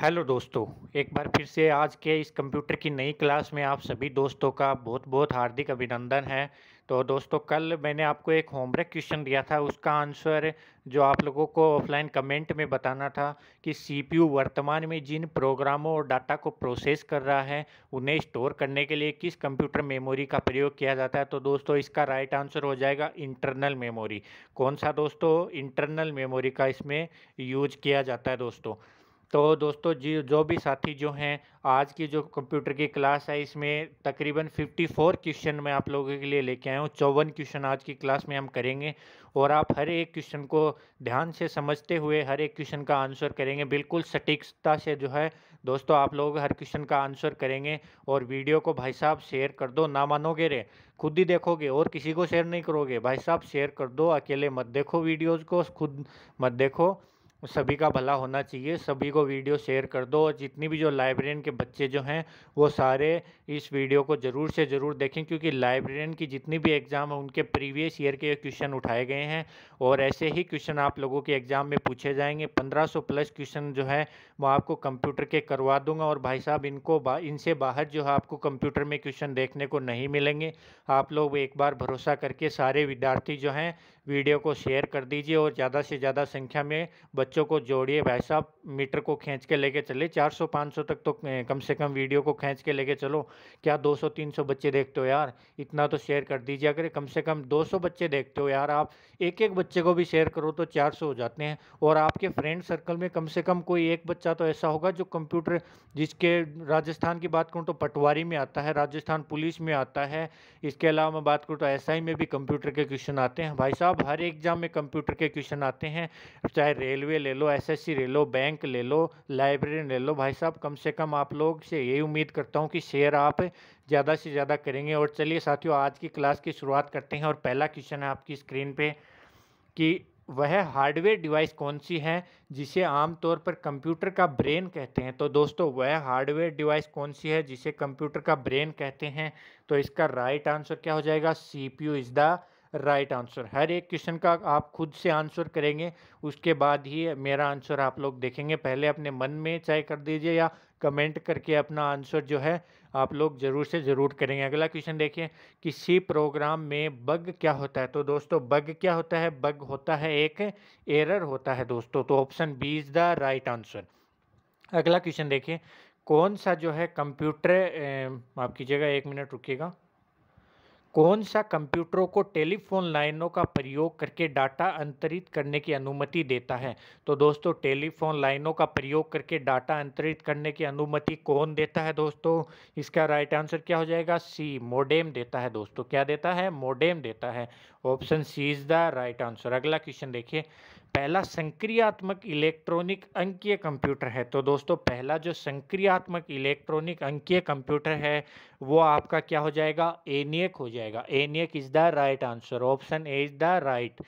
hello दोस्तों एक बार फिर से आज के इस कंप्यूटर की नई क्लास में आप सभी दोस्तों का बहुत बहुत हार्दिक अभिनंदन है तो दोस्तों कल मैंने आपको एक होमवर्क क्वेश्चन दिया था उसका आंसर जो आप लोगों को ऑफलाइन कमेंट में बताना था कि सीपीयू वर्तमान में जिन प्रोग्रामों और डाटा को प्रोसेस कर रहा है उन्हें स्टोर करने के लिए किस कंप्यूटर मेमोरी का प्रयोग किया जाता है तो दोस्तों इसका राइट आंसर हो जाएगा इंटरनल मेमोरी कौन सा दोस्तों इंटरनल मेमोरी का इसमें यूज किया जाता है दोस्तों तो दोस्तों जी जो भी साथी जो हैं आज की जो कंप्यूटर की क्लास है इसमें तकरीबन 54 क्वेश्चन मैं आप लोगों के लिए लेके आया हूँ चौवन क्वेश्चन आज की क्लास में हम करेंगे और आप हर एक क्वेश्चन को ध्यान से समझते हुए हर एक क्वेश्चन का आंसर करेंगे बिल्कुल सटीकता से जो है दोस्तों आप लोग हर क्वेश्चन का आंसर करेंगे और वीडियो को भाई साहब शेयर कर दो ना मानोगे रे खुद ही देखोगे और किसी को शेयर नहीं करोगे भाई साहब शेयर कर दो अकेले मत देखो वीडियोज़ को खुद मत देखो सभी का भला होना चाहिए सभी को वीडियो शेयर कर दो और जितनी भी जो लाइब्रेरियन के बच्चे जो हैं वो सारे इस वीडियो को ज़रूर से ज़रूर देखें क्योंकि लाइब्रेरियन की जितनी भी एग्ज़ाम है उनके प्रीवियस ईयर के क्वेश्चन उठाए गए हैं और ऐसे ही क्वेश्चन आप लोगों के एग्ज़ाम में पूछे जाएंगे पंद्रह सौ प्लस क्वेश्चन जो है वो आपको कंप्यूटर के करवा दूंगा और भाई साहब इनको बा, इनसे बाहर जो है आपको कंप्यूटर में क्वेश्चन देखने को नहीं मिलेंगे आप लोग एक बार भरोसा करके सारे विद्यार्थी जो हैं वीडियो को शेयर कर दीजिए और ज़्यादा से ज़्यादा संख्या में बच्चों को जोड़िए भाई साहब मीटर को खींच के लेके चले 400 500 तक तो कम से कम वीडियो को खींच के लेके चलो क्या 200 300 बच्चे देखते हो यार इतना तो शेयर कर दीजिए अगर कम से कम 200 बच्चे देखते हो यार आप एक एक बच्चे को भी शेयर करो तो चार हो जाते हैं और आपके फ्रेंड सर्कल में कम से कम कोई एक बच्चा तो ऐसा होगा जो कंप्यूटर जिसके राजस्थान की बात करूँ तो पटवारी में आता है राजस्थान पुलिस में आता है इसके अलावा मैं बात करूँ तो एस में भी कंप्यूटर के क्वेश्चन आते हैं भाई साहब साहब हर एग्ज़ाम में कंप्यूटर के क्वेश्चन आते हैं चाहे रेलवे ले लो एसएससी ले लो बैंक ले लो लाइब्रेरी ले लो भाई साहब कम से कम आप लोग से यही उम्मीद करता हूँ कि शेयर आप ज़्यादा से ज़्यादा करेंगे और चलिए साथियों आज की क्लास की शुरुआत करते हैं और पहला क्वेश्चन है आपकी स्क्रीन पर कि वह हार्डवेयर डिवाइस कौन सी है जिसे आमतौर पर कंप्यूटर का ब्रेन कहते हैं तो दोस्तों वह हार्डवेयर डिवाइस कौन सी है जिसे कंप्यूटर का ब्रेन कहते हैं तो इसका राइट आंसर क्या हो जाएगा C P U is the right answer हर एक क्वेश्चन का आप खुद से आंसर करेंगे उसके बाद ही मेरा आंसर आप लोग देखेंगे पहले अपने मन में चाय कर दीजिए या कमेंट करके अपना आंसर जो है आप लोग ज़रूर से ज़रूर करेंगे अगला क्वेश्चन देखिए कि सी प्रोग्राम में बग क्या होता है तो दोस्तों बग क्या होता है बग होता है एक एरर होता है दोस्तों तो option B is the right answer अगला क्वेश्चन देखिए कौन सा जो है कंप्यूटर आप कीजिएगा एक मिनट रुकिएगा कौन सा कंप्यूटरों को टेलीफोन लाइनों का प्रयोग करके डाटा अंतरित करने की अनुमति देता है तो दोस्तों टेलीफोन लाइनों का प्रयोग करके डाटा अंतरित करने की अनुमति कौन देता है दोस्तों इसका राइट आंसर क्या हो जाएगा सी मोडेम देता है दोस्तों क्या देता है मोडेम देता है option C is the right answer अगला क्वेश्चन देखिए पहला संक्रियात्मक इलेक्ट्रॉनिक अंकीय कंप्यूटर है तो दोस्तों पहला जो संक्रियात्मक इलेक्ट्रॉनिक अंकीय कंप्यूटर है वो आपका क्या हो जाएगा एनियक e हो जाएगा ENIAC is the right answer option A is the right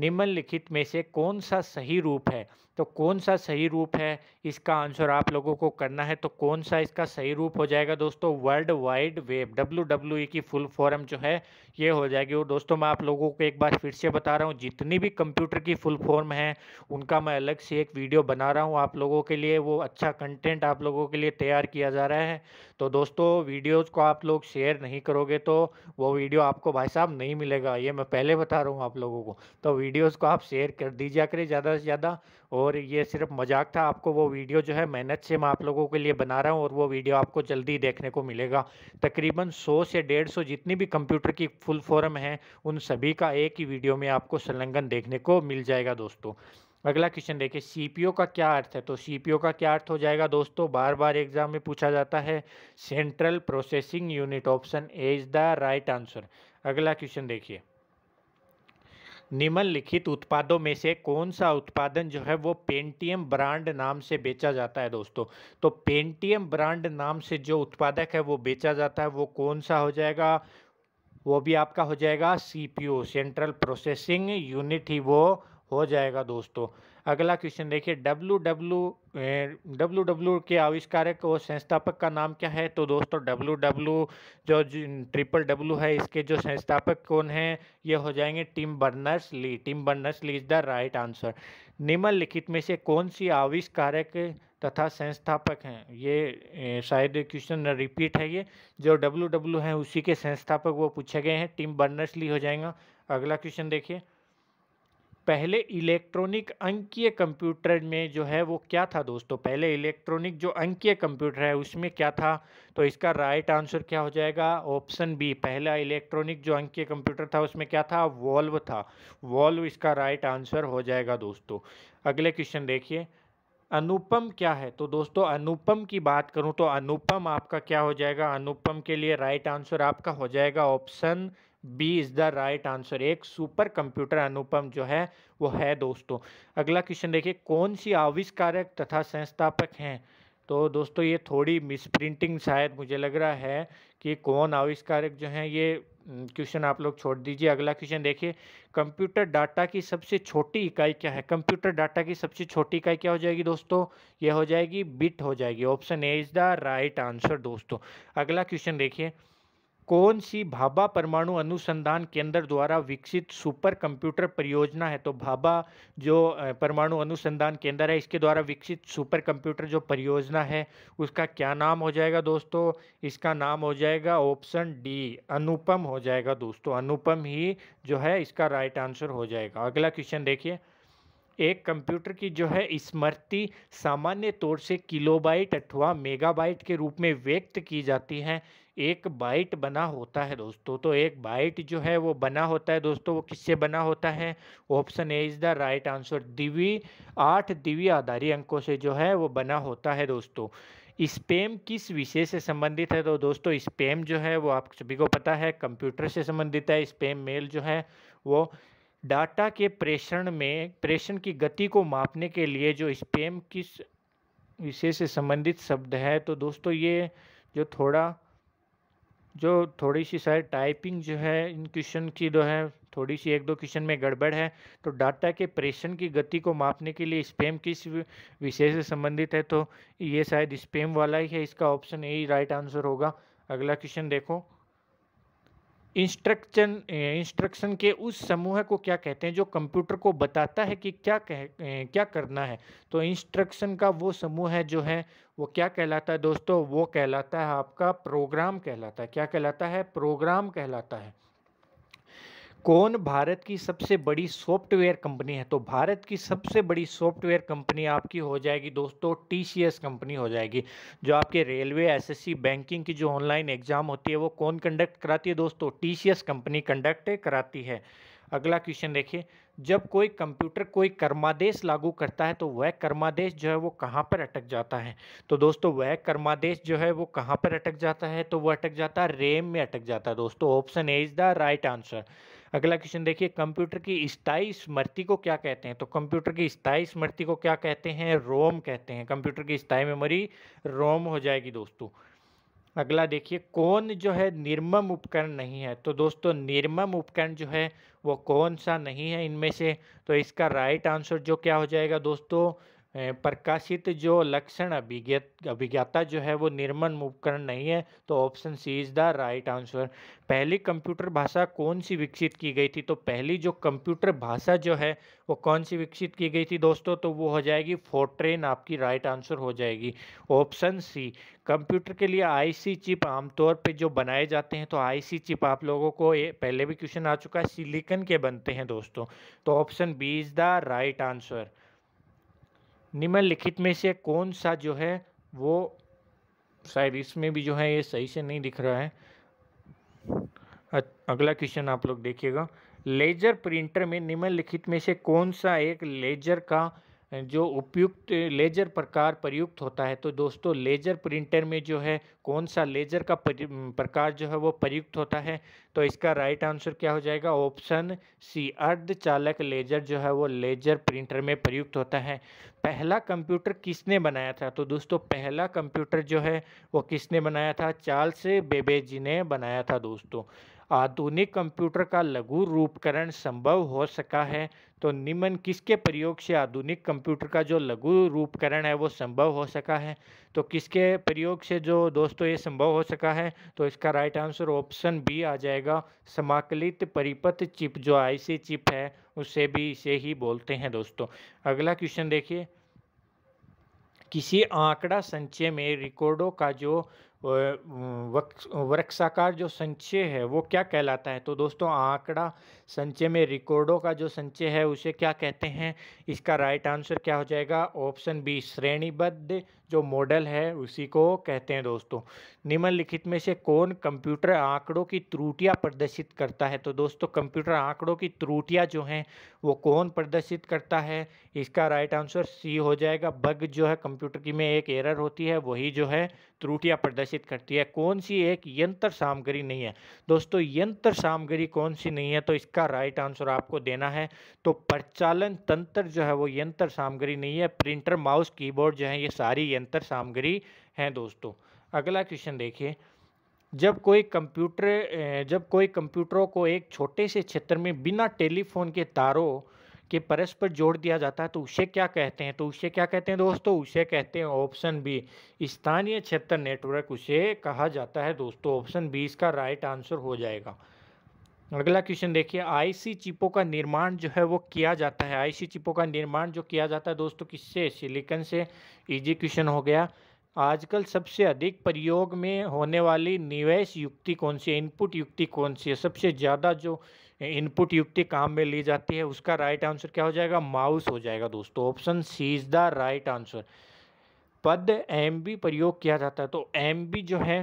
निम्नलिखित में से कौन सा सही रूप है तो कौन सा सही रूप है इसका आंसर आप लोगों को करना है तो कौन सा इसका सही रूप हो जाएगा दोस्तों world wide web W W की फुल फॉर्म जो है ये हो जाएगी और दोस्तों मैं आप लोगों को एक बार फिर से बता रहा हूँ जितनी भी कंप्यूटर की फुल फॉर्म है उनका मैं अलग से एक वीडियो बना रहा हूँ आप लोगों के लिए वो अच्छा कंटेंट आप लोगों के लिए तैयार किया जा रहा है तो दोस्तों वीडियोस को आप लोग शेयर नहीं करोगे तो वो वीडियो आपको भाई साहब नहीं मिलेगा ये मैं पहले बता रहा हूँ आप लोगों को तो वीडियोस को आप शेयर कर दीजिए करें ज़्यादा से ज़्यादा और ये सिर्फ मजाक था आपको वो वीडियो जो है मेहनत से मैं आप लोगों के लिए बना रहा हूँ और वो वीडियो आपको जल्दी देखने को मिलेगा तकरीबन सौ से डेढ़ सौ जितनी भी कंप्यूटर की फुल फॉर्म है उन सभी का एक ही वीडियो में आपको संलंगन देखने को मिल जाएगा दोस्तों अगला क्वेश्चन देखिए सीपीओ का क्या अर्थ है तो सीपीओ का क्या अर्थ हो जाएगा दोस्तों बार बार एग्जाम में पूछा जाता है central processing unit option A is the right answer अगला क्वेश्चन देखिए निम्नलिखित उत्पादों में से कौन सा उत्पादन जो है वो पेंटीएम ब्रांड नाम से बेचा जाता है दोस्तों तो पेंटीएम ब्रांड नाम से जो उत्पादक है वो बेचा जाता है वो कौन सा हो जाएगा वो भी आपका हो जाएगा ओ सेंट्रल प्रोसेसिंग यूनिट ही वो हो जाएगा दोस्तों अगला क्वेश्चन देखिए डब्लू डब्लू डब्लू डब्लू के आविष्कारक और संस्थापक का नाम क्या है तो दोस्तों डब्लू डब्लू जो ट्रिपल डब्लू है इसके जो संस्थापक कौन हैं ये हो जाएंगे Tim Berners Lee Tim Berners Lee is the right answer निम्नलिखित में से कौन सी आविष्कारक तथा संस्थापक हैं ये शायद क्वेश्चन रिपीट है ये जो डब्लू डब्लू हैं उसी के संस्थापक वो पूछे गए हैं टीम बर्नर्स ली हो जाएगा अगला क्वेश्चन देखिए पहले इलेक्ट्रॉनिक अंकीय कंप्यूटर में जो है वो क्या था दोस्तों पहले इलेक्ट्रॉनिक जो अंकीय कंप्यूटर है उसमें क्या था तो इसका राइट आंसर क्या हो जाएगा ऑप्शन बी पहला इलेक्ट्रॉनिक जो अंकीय कंप्यूटर था उसमें क्या था वॉल्व था वॉल्व इसका राइट आंसर हो जाएगा दोस्तों अगले क्वेश्चन देखिए अनुपम क्या है तो दोस्तों अनुपम की बात करूँ तो अनुपम आपका क्या हो जाएगा अनुपम के लिए राइट आंसर आपका हो जाएगा option B is the right answer एक सुपर कंप्यूटर अनुपम जो है वो है दोस्तों अगला क्वेश्चन देखिए कौन सी आविष्कारक तथा संस्थापक हैं तो दोस्तों ये थोड़ी मिस प्रिंटिंग शायद मुझे लग रहा है कि कौन आविष्कारक जो हैं ये हम्म, क्वेश्चन आप लोग छोड़ दीजिए अगला क्वेश्चन देखिए कंप्यूटर डाटा की सबसे छोटी इकाई क्या है कंप्यूटर डाटा की सबसे छोटी इकाई क्या हो जाएगी दोस्तों ये हो जाएगी बिट हो जाएगी option A is the right answer दोस्तों अगला क्वेश्चन देखिए कौन सी भाभा परमाणु अनुसंधान केंद्र द्वारा विकसित सुपर कंप्यूटर परियोजना है तो भाभा जो परमाणु अनुसंधान केंद्र है इसके द्वारा विकसित सुपर कंप्यूटर जो परियोजना है उसका क्या नाम हो जाएगा दोस्तों इसका नाम हो जाएगा ऑप्शन डी अनुपम हो जाएगा दोस्तों अनुपम ही जो है इसका राइट आंसर हो जाएगा अगला क्वेश्चन देखिए एक कंप्यूटर की जो है स्मृति सामान्य तौर से किलोबाइट अथवा मेगाबाइट के रूप में व्यक्त की जाती है एक बाइट बना होता है दोस्तों तो एक बाइट जो है वो बना होता है दोस्तों वो किससे बना होता है option A is the right answer दिवी आठ दिवी आधारी अंकों से जो है वो बना होता है दोस्तों स्पेम किस विषय से संबंधित है तो दोस्तों स्पेम जो है वो आप सभी को पता है कंप्यूटर से संबंधित है स्पेम मेल जो है वो डाटा के प्रेषण में प्रेषण की गति को मापने के लिए जो स्पेम किस विषय से संबंधित शब्द है तो दोस्तों ये जो थोड़ा जो थोड़ी सी शायद टाइपिंग जो है इन क्वेश्चन की जो है थोड़ी सी एक दो क्वेश्चन में गड़बड़ है तो डाटा के प्रेषण की गति को मापने के लिए स्पेम किस विषय से संबंधित है तो ये शायद स्पेम वाला ही है इसका ऑप्शन ए राइट आंसर होगा अगला क्वेश्चन देखो इंस्ट्रक्शन इंस्ट्रक्शन के उस समूह को क्या कहते हैं जो कंप्यूटर को बताता है कि क्या कह क्या करना है तो इंस्ट्रक्शन का वो समूह है जो है वो क्या कहलाता है दोस्तों वो कहलाता है आपका प्रोग्राम कहलाता है क्या कहलाता है प्रोग्राम कहलाता है कौन भारत की सबसे बड़ी सॉफ्टवेयर कंपनी है तो भारत की सबसे बड़ी सॉफ्टवेयर कंपनी आपकी हो जाएगी दोस्तों टी कंपनी हो जाएगी जो आपके रेलवे एसएससी बैंकिंग की जो ऑनलाइन एग्ज़ाम होती है वो कौन कंडक्ट कराती है दोस्तों टी कंपनी कंडक्ट कराती है अगला क्वेश्चन देखिए जब कोई कंप्यूटर कोई कर्मादेश लागू करता है तो वह कर्मादेश जो है वो कहाँ पर अटक जाता है तो दोस्तों वह कर्मादेश जो है वो कहाँ पर अटक जाता है तो वह अटक जाता है रेम में अटक जाता है दोस्तों option A is the right answer अगला क्वेश्चन देखिए कंप्यूटर की स्थाई स्मृति को क्या कहते हैं तो कंप्यूटर की स्थाई स्मृति को क्या कहते हैं रोम कहते हैं कंप्यूटर की स्थायी मेमोरी रोम हो जाएगी दोस्तों अगला देखिए कौन जो है निर्मम उपकरण नहीं है तो दोस्तों निर्मम उपकरण जो है वो कौन सा नहीं है इनमें से तो इसका राइट आंसर जो क्या हो जाएगा दोस्तों प्रकाशित जो लक्षण अभिज्ञ अभिज्ञाता जो है वो निर्मन उपकरण नहीं है तो option C is the right answer पहली कंप्यूटर भाषा कौन सी विकसित की गई थी तो पहली जो कंप्यूटर भाषा जो है वो कौन सी विकसित की गई थी दोस्तों तो वो हो जाएगी फोर्ट्रेन आपकी राइट आंसर हो जाएगी ऑप्शन सी कंप्यूटर के लिए आईसी चिप आमतौर पे जो बनाए जाते हैं तो आईसी चिप आप लोगों को ये पहले भी क्वेश्चन आ चुका है सिलिकन के बनते हैं दोस्तों तो option B is the right answer निम्नलिखित में से कौन सा जो है वो शायद इसमें भी जो है ये सही से नहीं दिख रहा है अगला क्वेश्चन आप लोग देखिएगा लेजर प्रिंटर में निम्नलिखित में से कौन सा एक लेजर का जो उपयुक्त लेजर प्रकार प्रयुक्त होता है तो दोस्तों लेजर प्रिंटर में जो है कौन सा लेजर का प्रकार जो है वो प्रयुक्त होता है तो इसका राइट आंसर क्या हो जाएगा ऑप्शन सी अर्धचालक लेजर जो है वो लेजर प्रिंटर में प्रयुक्त होता है पहला कंप्यूटर किसने बनाया था तो दोस्तों पहला कंप्यूटर जो है वो किसने बनाया था चार्ल्स बेबेजी ने बनाया था दोस्तों आधुनिक कंप्यूटर का लघु रूपकरण संभव हो सका है तो निम्न किसके प्रयोग से आधुनिक कंप्यूटर का जो लघु रूपकरण है वो संभव हो सका है तो किसके प्रयोग से जो दोस्तों ये संभव हो सका है तो इसका राइट आंसर ऑप्शन बी आ जाएगा समाकलित परिपथ चिप जो आईसी चिप है उसे भी इसे ही बोलते हैं दोस्तों अगला क्वेश्चन देखिए किसी आंकड़ा संचय में रिकॉर्डों का जो वृक्षाकार जो संचय है वो क्या कहलाता है तो दोस्तों आंकड़ा संचय में रिकॉर्डों का जो संचय है उसे क्या कहते हैं इसका राइट आंसर क्या हो जाएगा ऑप्शन बी श्रेणीबद्ध जो मॉडल है उसी को कहते हैं दोस्तों निम्नलिखित में से कौन कंप्यूटर आंकड़ों की त्रुटियां प्रदर्शित करता है तो दोस्तों कंप्यूटर आंकड़ों की त्रुटियां जो हैं वो कौन प्रदर्शित करता है इसका राइट आंसर सी हो जाएगा बग जो है कंप्यूटर की में एक एरर होती है वही जो है त्रुटियां प्रदर्शित करती है कौन सी एक यंत्र सामग्री नहीं है दोस्तों यंत्र सामग्री कौन सी नहीं है तो इसका राइट आंसर आपको देना है तो प्रचालन तंत्र जो है वो यंत्र सामग्री नहीं है प्रिंटर माउस कीबोर्ड जो है ये सारी अंतर सामग्री हैं दोस्तों अगला क्वेश्चन देखिए जब कोई कंप्यूटर जब कोई कंप्यूटरों को एक छोटे से क्षेत्र में बिना टेलीफोन के तारों के परस्पर जोड़ दिया जाता है तो उसे क्या कहते हैं तो उसे क्या कहते हैं दोस्तों उसे कहते हैं ऑप्शन बी स्थानीय क्षेत्र नेटवर्क उसे कहा जाता है दोस्तों ऑप्शन बी इसका राइट आंसर हो जाएगा अगला क्वेश्चन देखिए आईसी चिपों का निर्माण जो है वो किया जाता है आईसी चिपों का निर्माण जो किया जाता है दोस्तों किससे सिलिकन से इजी क्वेश्चन हो गया आजकल सबसे अधिक प्रयोग में होने वाली निवेश युक्ति कौन सी है इनपुट युक्ति कौन सी है सबसे ज़्यादा जो इनपुट युक्ति काम में ली जाती है उसका राइट आंसर क्या हो जाएगा माउस हो जाएगा दोस्तों option C is the right answer पद एम प्रयोग किया जाता है तो एम जो है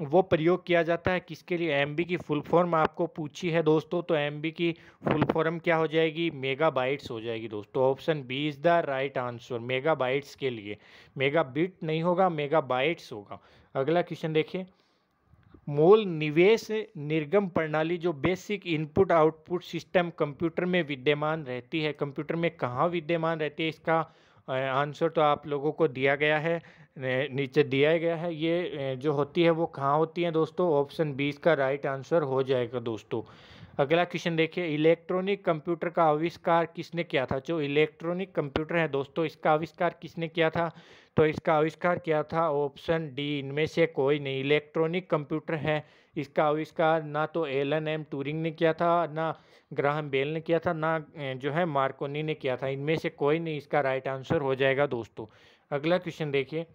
वो प्रयोग किया जाता है किसके लिए एम की फुल फॉर्म आपको पूछी है दोस्तों तो एम की फुल फॉर्म क्या हो जाएगी मेगा बाइट्स हो जाएगी दोस्तों option B is the right answer megabytes के लिए मेगा बिट नहीं होगा मेगा बाइट्स होगा अगला क्वेश्चन देखिए मूल निवेश निर्गम प्रणाली जो basic input output system computer में विद्यमान रहती है कंप्यूटर में कहाँ विद्यमान रहती है इसका आंसर तो आप लोगों को दिया गया है नीचे दिया गया है ये जो होती है वो कहाँ होती है दोस्तों ऑप्शन बी का राइट आंसर हो जाएगा दोस्तों अगला क्वेश्चन देखिए इलेक्ट्रॉनिक कंप्यूटर का आविष्कार किसने किया था जो इलेक्ट्रॉनिक कंप्यूटर है दोस्तों इसका आविष्कार किसने किया था तो इसका आविष्कार किया था ऑप्शन डी इनमें से कोई नहीं इलेक्ट्रॉनिक कंप्यूटर है इसका आविष्कार ना तो एलन एम टूरिंग ने किया था ना ग्राहम बेल ने किया था ना जो है मार्कोनी ने किया था इनमें से कोई नहीं इसका राइट आंसर हो जाएगा दोस्तों अगला क्वेश्चन देखिए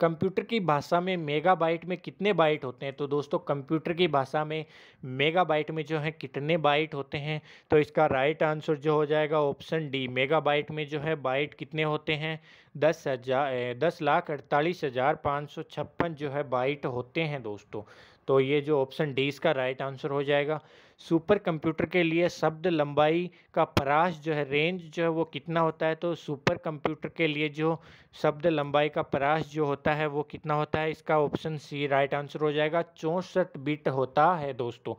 कंप्यूटर की भाषा में मेगाबाइट में कितने बाइट होते हैं तो दोस्तों कंप्यूटर की भाषा में मेगाबाइट में जो है कितने बाइट होते हैं तो इसका राइट आंसर जो हो जाएगा ऑप्शन डी मेगाबाइट में जो है बाइट कितने होते हैं दस हज़ार दस लाख अड़तालीस हज़ार पाँच सौ छप्पन जो है बाइट होते हैं दोस्तों तो ये जो ऑप्शन डी इसका राइट आंसर हो जाएगा सुपर कंप्यूटर के लिए शब्द लंबाई का पराश जो है रेंज जो है वो कितना होता है तो सुपर कंप्यूटर के लिए जो शब्द लंबाई का परास जो होता है वो कितना होता है इसका ऑप्शन सी राइट आंसर हो जाएगा चौंसठ बिट होता है दोस्तों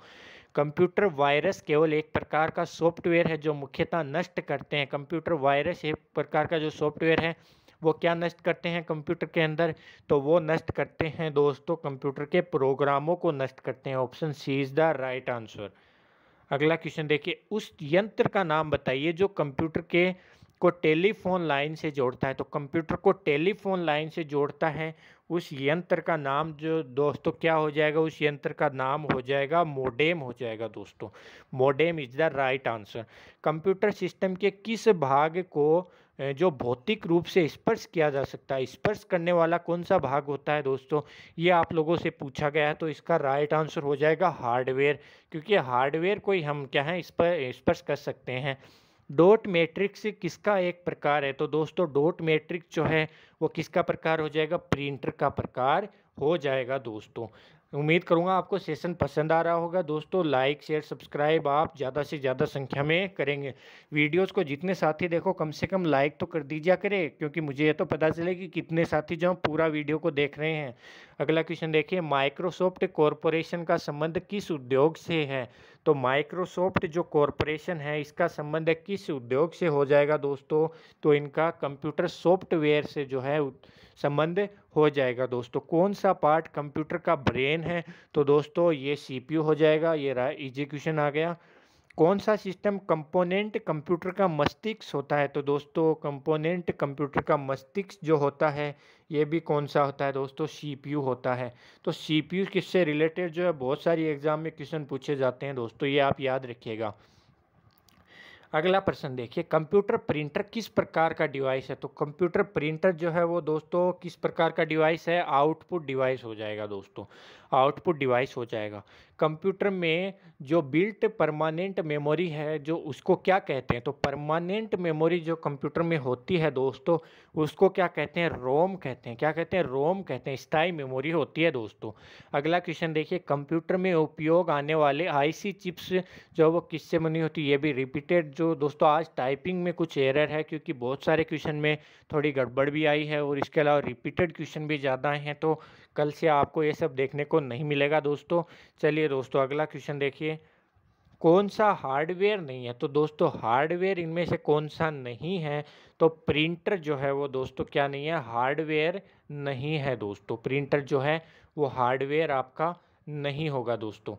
कंप्यूटर वायरस केवल एक प्रकार का सॉफ्टवेयर है जो मुख्यतः नष्ट करते हैं कंप्यूटर वायरस एक प्रकार का जो सॉफ्टवेयर है वो क्या नष्ट करते हैं कंप्यूटर के अंदर तो वो नष्ट करते हैं दोस्तों कंप्यूटर के प्रोग्रामों को नष्ट करते हैं option C is the right answer अगला क्वेश्चन देखिए उस यंत्र का नाम बताइए जो कंप्यूटर के को टेलीफोन लाइन से जोड़ता है तो कंप्यूटर को टेलीफोन लाइन से जोड़ता है उस यंत्र का नाम जो दोस्तों क्या हो जाएगा उस यंत्र का नाम हो जाएगा मोडेम हो जाएगा दोस्तों modem is the right answer computer system के किस भाग को जो भौतिक रूप से स्पर्श किया जा सकता है स्पर्श करने वाला कौन सा भाग होता है दोस्तों ये आप लोगों से पूछा गया है तो इसका राइट आंसर हो जाएगा हार्डवेयर क्योंकि हार्डवेयर को ही हम क्या है स्पर्श कर सकते हैं डोट मैट्रिक्स किसका एक प्रकार है तो दोस्तों डोट मैट्रिक्स जो है वो किसका प्रकार हो जाएगा प्रिंटर का प्रकार हो जाएगा दोस्तों उम्मीद करूँगा आपको सेशन पसंद आ रहा होगा दोस्तों लाइक शेयर सब्सक्राइब आप ज़्यादा से ज़्यादा संख्या में करेंगे वीडियोस को जितने साथी देखो कम से कम लाइक तो कर दीजिए करें क्योंकि मुझे ये तो पता चले कि कितने साथी जो पूरा वीडियो को देख रहे हैं अगला क्वेश्चन देखिए माइक्रोसॉफ्ट कॉरपोरेशन का संबंध किस उद्योग से है तो माइक्रोसॉफ्ट जो कॉरपोरेशन है इसका संबंध किस उद्योग से हो जाएगा दोस्तों तो इनका कंप्यूटर सॉफ्टवेयर से जो है संबंध हो जाएगा दोस्तों कौन सा पार्ट कंप्यूटर का ब्रेन है तो दोस्तों ये सीपीयू हो जाएगा ये रहा एग्जीक्यूशन आ गया कौन सा सिस्टम कंपोनेंट कंप्यूटर का मस्तिष्क होता है तो दोस्तों कंपोनेंट कंप्यूटर का मस्तिष्क जो होता है ये भी कौन सा होता है दोस्तों सीपीयू होता है तो सीपीयू किससे रिलेटेड जो है बहुत सारी एग्ज़ाम में क्वेश्चन पूछे जाते हैं दोस्तों ये आप याद रखिएगा अगला प्रश्न देखिए कंप्यूटर प्रिंटर किस प्रकार का डिवाइस है तो कंप्यूटर प्रिंटर जो है वो दोस्तों किस प्रकार का डिवाइस है आउटपुट डिवाइस हो जाएगा दोस्तों आउटपुट डिवाइस हो जाएगा कंप्यूटर में जो बिल्ट परमानेंट मेमोरी है जो उसको क्या कहते हैं तो परमानेंट मेमोरी जो कंप्यूटर में होती है दोस्तों उसको क्या कहते हैं रोम कहते हैं क्या कहते हैं रोम कहते हैं स्थाई मेमोरी होती है दोस्तों अगला क्वेश्चन देखिए कंप्यूटर में उपयोग आने वाले आईसी चिप्स जो वो किससे बनी होती है ये भी रिपीटेड जो दोस्तों आज टाइपिंग में कुछ एरर है क्योंकि बहुत सारे क्वेश्चन में थोड़ी गड़बड़ भी आई है और इसके अलावा रिपीटेड क्वेश्चन भी ज़्यादा हैं तो कल से आपको ये सब देखने को नहीं मिलेगा दोस्तों चलिए दोस्तों अगला क्वेश्चन देखिए कौन सा हार्डवेयर नहीं है तो दोस्तों हार्डवेयर इनमें से कौन सा नहीं है तो प्रिंटर जो है वो दोस्तों क्या नहीं है हार्डवेयर नहीं है दोस्तों प्रिंटर जो है वो हार्डवेयर आपका नहीं होगा दोस्तों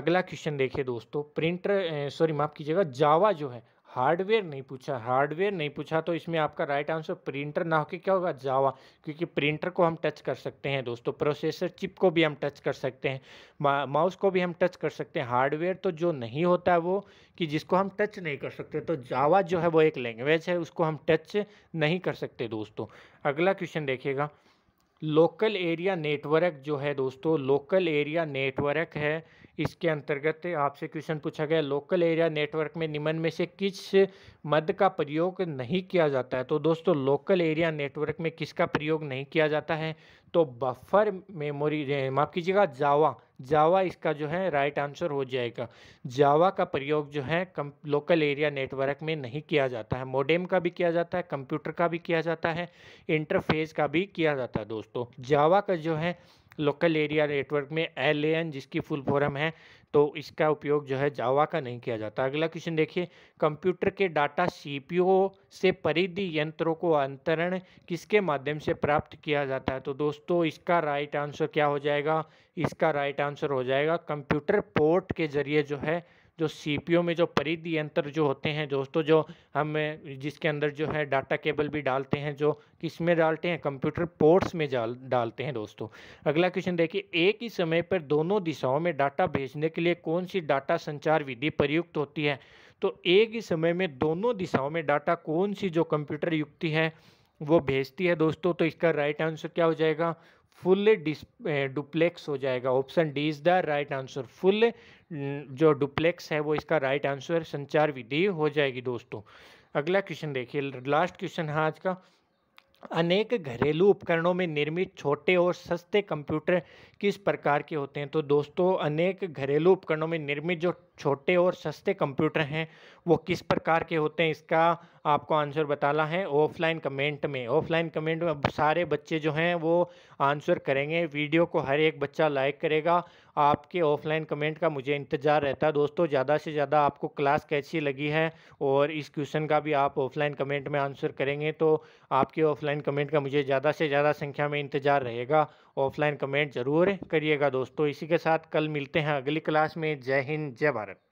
अगला क्वेश्चन देखिए दोस्तों प्रिंटर सॉरी माफ़ कीजिएगा जावा जो है हार्डवेयर नहीं पूछा हार्डवेयर नहीं पूछा तो इसमें आपका राइट आंसर प्रिंटर ना होकर क्या होगा जावा क्योंकि प्रिंटर को हम टच कर सकते हैं दोस्तों प्रोसेसर चिप को भी हम टच कर सकते हैं माउस को भी हम टच कर सकते हैं हार्डवेयर तो जो नहीं होता है वो कि जिसको हम टच नहीं कर सकते तो जावा जो है वो एक लैंग्वेज है उसको हम टच नहीं कर सकते दोस्तों अगला क्वेश्चन देखिएगा लोकल एरिया नेटवर्क जो है दोस्तों लोकल एरिया नेटवर्क है इसके अंतर्गत आपसे क्वेश्चन पूछा गया लोकल एरिया नेटवर्क में निम्न में से किस मद का प्रयोग नहीं किया जाता है तो दोस्तों लोकल एरिया नेटवर्क में किसका प्रयोग नहीं किया जाता है तो बफर मेमोरी माफ़ कीजिएगा जावा जावा इसका जो है राइट आंसर हो जाएगा जावा का प्रयोग जो है कम लोकल एरिया नेटवर्क में नहीं किया जाता है मोडेम का भी किया जाता है कंप्यूटर का भी किया जाता है इंटरफेस का भी किया जाता है दोस्तों जावा का जो है लोकल एरिया नेटवर्क में एल जिसकी फुल फॉर्म है तो इसका उपयोग जो है जावा का नहीं किया जाता अगला क्वेश्चन देखिए कंप्यूटर के डाटा सीपीओ से परिधि यंत्रों को अंतरण किसके माध्यम से प्राप्त किया जाता है तो दोस्तों इसका राइट आंसर क्या हो जाएगा इसका राइट आंसर हो जाएगा कंप्यूटर पोर्ट के जरिए जो है जो सीपीयू में जो परिधि यंत्र जो होते हैं दोस्तों जो हम जिसके अंदर जो है डाटा केबल भी डालते हैं जो किस में डालते हैं कंप्यूटर पोर्ट्स में डाल डालते हैं दोस्तों अगला क्वेश्चन देखिए एक ही समय पर दोनों दिशाओं में डाटा भेजने के लिए कौन सी डाटा संचार विधि प्रयुक्त होती है तो एक ही समय में दोनों दिशाओं में डाटा कौन सी जो कंप्यूटर युक्ति है वो भेजती है दोस्तों तो इसका राइट आंसर क्या हो जाएगा फुल डिस डुप्लेक्स हो जाएगा option D is the right answer full जो डुप्लेक्स है वो इसका राइट आंसर संचार विधि हो जाएगी दोस्तों अगला क्वेश्चन देखिए लास्ट क्वेश्चन है आज का अनेक घरेलू उपकरणों में निर्मित छोटे और सस्ते कंप्यूटर किस प्रकार के होते हैं तो दोस्तों अनेक घरेलू उपकरणों में निर्मित जो छोटे और सस्ते कंप्यूटर हैं वो किस प्रकार के होते हैं इसका आपको आंसर बताना है ऑफलाइन कमेंट में ऑफलाइन कमेंट में सारे बच्चे जो हैं वो आंसर करेंगे वीडियो को हर एक बच्चा लाइक करेगा आपके ऑफलाइन कमेंट का मुझे इंतज़ार रहता है दोस्तों ज़्यादा से ज़्यादा आपको क्लास कैसी लगी है और इस क्वेश्चन का भी आप ऑफलाइन कमेंट में आंसर करेंगे तो आपके ऑफलाइन कमेंट का मुझे ज़्यादा से ज़्यादा संख्या में इंतज़ार रहेगा ऑफलाइन कमेंट ज़रूर करिएगा दोस्तों इसी के साथ कल मिलते हैं अगली क्लास में जय हिंद जय भारत